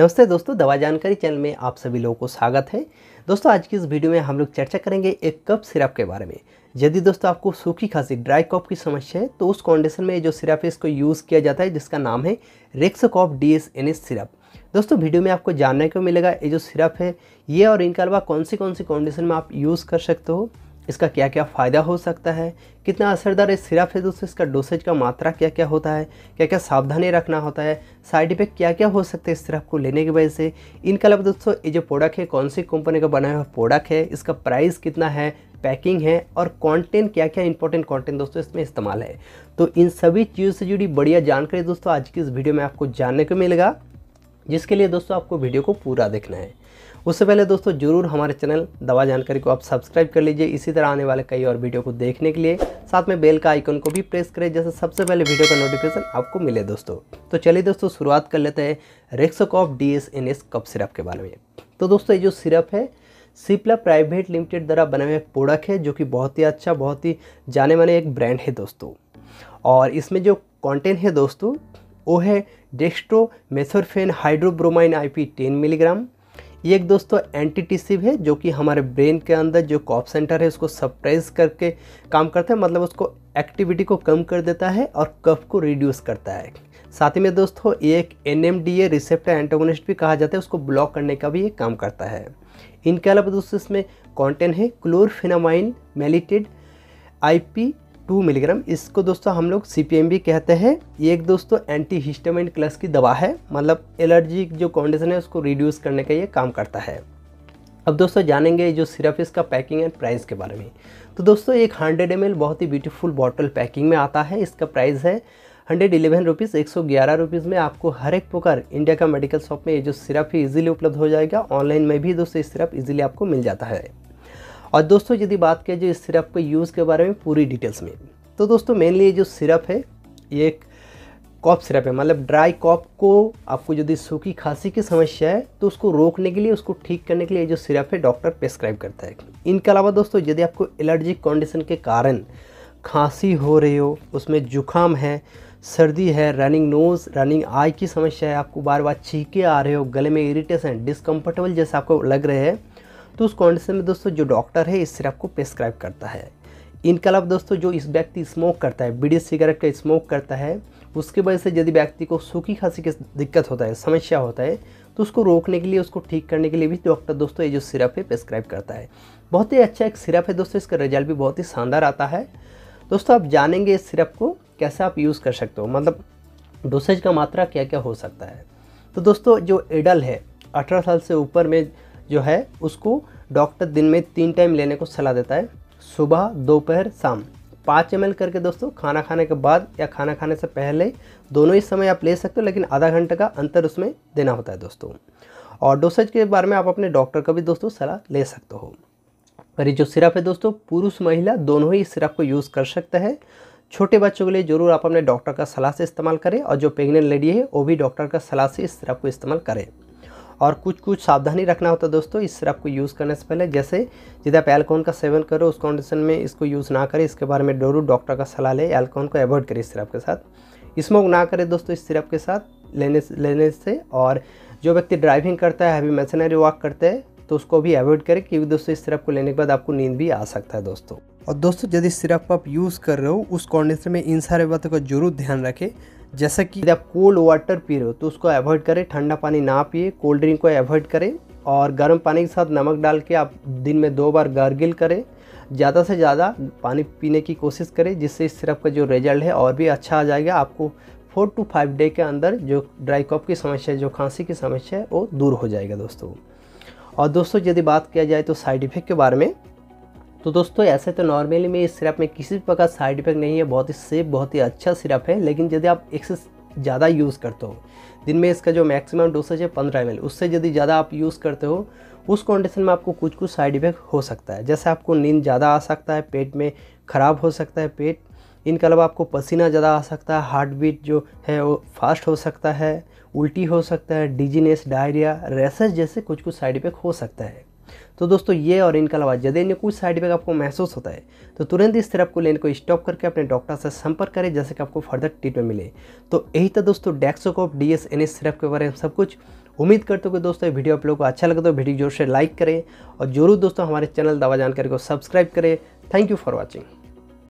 नमस्ते दोस्तों दवा जानकारी चैनल में आप सभी लोगों को स्वागत है दोस्तों आज की इस वीडियो में हम लोग चर्चा करेंगे एक कप सिरप के बारे में यदि दोस्तों आपको सूखी खांसी ड्राई कॉफ की समस्या है तो उस कंडीशन में जो सिरप है इसको यूज़ किया जाता है जिसका नाम है Rexocof D S N S syrup दोस्तों वीडियो में आपको जानने को मिलेगा ये जो सिरप है ये और इनके अलावा कौन सी कौन सी कंडीशन में आप यूज़ कर सकते हो इसका क्या क्या फ़ायदा हो सकता है कितना असरदार इस सिरप है दोस्तों इसका डोसेज का मात्रा क्या क्या होता है क्या क्या सावधानी रखना होता है साइड इफेक्ट क्या क्या हो सकते हैं इस सिरप को लेने की वजह से इनके अलावा दोस्तों ये जो प्रोडक्ट है कौन सी कंपनी का बनाया हुआ प्रोडक्ट है इसका प्राइस कितना है पैकिंग है और कंटेंट क्या क्या इंपॉर्टेंट कंटेंट दोस्तों इसमें इस्तेमाल है तो इन सभी चीज़ों से जुड़ी बढ़िया जानकारी दोस्तों आज की इस वीडियो में आपको जानने को मिलेगा जिसके लिए दोस्तों आपको वीडियो को पूरा देखना है उससे पहले दोस्तों जरूर हमारे चैनल दवा जानकारी को आप सब्सक्राइब कर लीजिए इसी तरह आने वाले कई और वीडियो को देखने के लिए साथ में बेल का आइकन को भी प्रेस करें जैसे सबसे पहले वीडियो का नोटिफिकेशन आपको मिले दोस्तों तो चलिए दोस्तों शुरुआत कर लेते हैं Rexocof D S N S cup syrup के बारे में तो दोस्तों ये जो सिरप है सिप्ला प्राइवेट लिमिटेड द्वारा बने हुए प्रोडक्ट है जो कि बहुत ही अच्छा बहुत ही जाने माने एक ब्रांड है दोस्तों और इसमें जो कॉन्टेंट है दोस्तों वो है dextromethorphan hydrobromide P ten milligram ये एक दोस्तों एंटीटिसिव है जो कि हमारे ब्रेन के अंदर जो कॉप सेंटर है उसको सप्रेस करके काम करता है मतलब उसको एक्टिविटी को कम कर देता है और कफ को रिड्यूस करता है साथ ही में दोस्तों ये एक N M D A receptor antagonist भी कहा जाता है उसको ब्लॉक करने का भी ये काम करता है इनके अलावा दोस्तों इसमें कॉन्टेन है chlorphenamine maleate I P two milligram इसको दोस्तों हम लोग सी भी कहते हैं ये एक दोस्तों एंटी हिस्टामिन क्लस की दवा है मतलब एलर्जी जो कंडीशन है उसको रिड्यूस करने का ये काम करता है अब दोस्तों जानेंगे जो सिरप इसका पैकिंग एंड प्राइस के बारे में तो दोस्तों एक हंड्रेड एम बहुत ही ब्यूटीफुल बॉटल पैकिंग में आता है इसका प्राइस है हंड्रेड इलेवन रुपीज़ एक सौ ग्यारह रुपीज़ में आपको हर एक प्रकार इंडिया का मेडिकल शॉप में ये जो सिरप ही इजीली उपलब्ध हो जाएगा ऑनलाइन में भी दोस्तों ये सिरप इजीली आपको मिल जाता है और दोस्तों यदि बात किया जाए इस सिरप के यूज़ के बारे में पूरी डिटेल्स में तो दोस्तों मेनली ये जो सिरप है ये एक कॉप सिरप है मतलब ड्राई कॉप को आपको यदि सूखी खांसी की समस्या है तो उसको रोकने के लिए उसको ठीक करने के लिए जो सिरप है डॉक्टर प्रेस्क्राइब करता है इनके अलावा दोस्तों यदि आपको एलर्जिक कंडीशन के कारण खांसी हो रही हो उसमें जुकाम है सर्दी है रनिंग नोज़ रनिंग आई की समस्या है आपको बार बार छीके आ रहे हो गले में इरीटेशन डिस्कम्फर्टेबल जैसे आपको लग रहे हैं तो उस कंडीशन में दोस्तों जो डॉक्टर है इस सिरप को प्रेस्क्राइब करता है इनके अलावा दोस्तों जो इस व्यक्ति स्मोक करता है बीड़ी सिगरेट का स्मोक करता है उसकी वजह से यदि व्यक्ति को सूखी खांसी की दिक्कत होता है समस्या होता है तो उसको रोकने के लिए उसको ठीक करने के लिए भी डॉक्टर दोस्तों ये जो सिरप है प्रेस्क्राइब करता है बहुत ही अच्छा एक सिरप है दोस्तों इसका रिजल्ट भी बहुत ही शानदार आता है दोस्तों आप जानेंगे इस सिरप को कैसे आप यूज़ कर सकते हो मतलब डोसेज का मात्रा क्या क्या हो सकता है तो दोस्तों जो एडल है अठारह साल से ऊपर में जो है उसको डॉक्टर दिन में तीन टाइम लेने को सलाह देता है सुबह दोपहर शाम पाँच एम करके दोस्तों खाना खाने के बाद या खाना खाने से पहले दोनों ही समय आप ले सकते हो लेकिन आधा घंटे का अंतर उसमें देना होता है दोस्तों और डोसेज के बारे में आप अपने डॉक्टर का भी दोस्तों सलाह ले सकते हो पर ये जो सिरप है दोस्तों पुरुष महिला दोनों ही इस सिरप को यूज़ कर सकते हैं छोटे बच्चों के लिए ज़रूर आप अपने डॉक्टर का सलाह से इस्तेमाल करें और जो प्रेगनेंट लेडी है वो भी डॉक्टर का सलाह से इस सिरप को इस्तेमाल करें और कुछ कुछ सावधानी रखना होता है दोस्तों इस सिरप को यूज़ करने से पहले जैसे यदि आप एल्कोन का सेवन करो उस कंडीशन में इसको यूज़ ना करें इसके बारे में डोरू डॉक्टर का सलाह लें एल्कोन को अवॉइड करें इस सिरप के साथ स्मोक ना करें दोस्तों इस सिरप के साथ लेने लेने से और जो व्यक्ति ड्राइविंग करता है हैवी मशीनरी वॉक करते हैं तो उसको भी अवॉइड करें क्योंकि दोस्तों इस सिरप को लेने के बाद आपको नींद भी आ सकता है दोस्तों और दोस्तों यदि सिरप आप यूज़ कर रहे हो उस कंडीशन में इन सारे बातों का जरूर ध्यान रखें जैसा कि आप कोल्ड वाटर पी रहे हो तो उसको अवॉइड करें ठंडा पानी ना पिए कोल्ड ड्रिंक को अवॉइड करें और गर्म पानी के साथ नमक डाल के आप दिन में दो बार गार्गिल करें ज़्यादा से ज़्यादा पानी पीने की कोशिश करें जिससे इस सिरप का जो रिजल्ट है और भी अच्छा आ जाएगा आपको फोर टू फाइव डे के अंदर जो ड्राई कॉप की समस्या है जो खांसी की समस्या है वो दूर हो जाएगा दोस्तों और दोस्तों यदि बात किया जाए तो साइड इफ़ेक्ट के बारे में तो दोस्तों ऐसे तो नॉर्मली में इस सिरप में किसी भी प्रकार साइड इफेक्ट नहीं है बहुत ही सेफ बहुत ही अच्छा सिरप है लेकिन यदि आप एक्सेस ज़्यादा यूज़ करते हो दिन में इसका जो मैक्सिमम डोसेज है पंद्रह एम उससे यदि ज़्यादा आप यूज़ करते हो उस कंडीशन में आपको कुछ कुछ साइड इफेक्ट हो सकता है जैसे आपको नींद ज़्यादा आ सकता है पेट में ख़राब हो सकता है पेट इनके अलावा आपको पसीना ज़्यादा आ सकता है हार्ट बीट जो है वो फास्ट हो सकता है उल्टी हो सकता है डिजीनेस डायरिया रेसेस जैसे कुछ कुछ साइड इफेक्ट हो सकता है तो दोस्तों ये और इनके अलावा यदि इन्हें कुछ साइड इफेक्ट आपको महसूस होता है तो तुरंत इस थेरेप को लेने को स्टॉप करके अपने डॉक्टर से संपर्क करें जैसे कि आपको फर्दर ट्रीटमेंट मिले तो यही था दोस्तों Dexocof D S N S syrup के बारे में सब कुछ उम्मीद करते हो कि दोस्तों वीडियो आप लोगों को अच्छा लगे तो वीडियो जोर से लाइक करें और जरूर दोस्तों हमारे चैनल दवा जानकारी को सब्सक्राइब करें थैंक यू फॉर वॉचिंग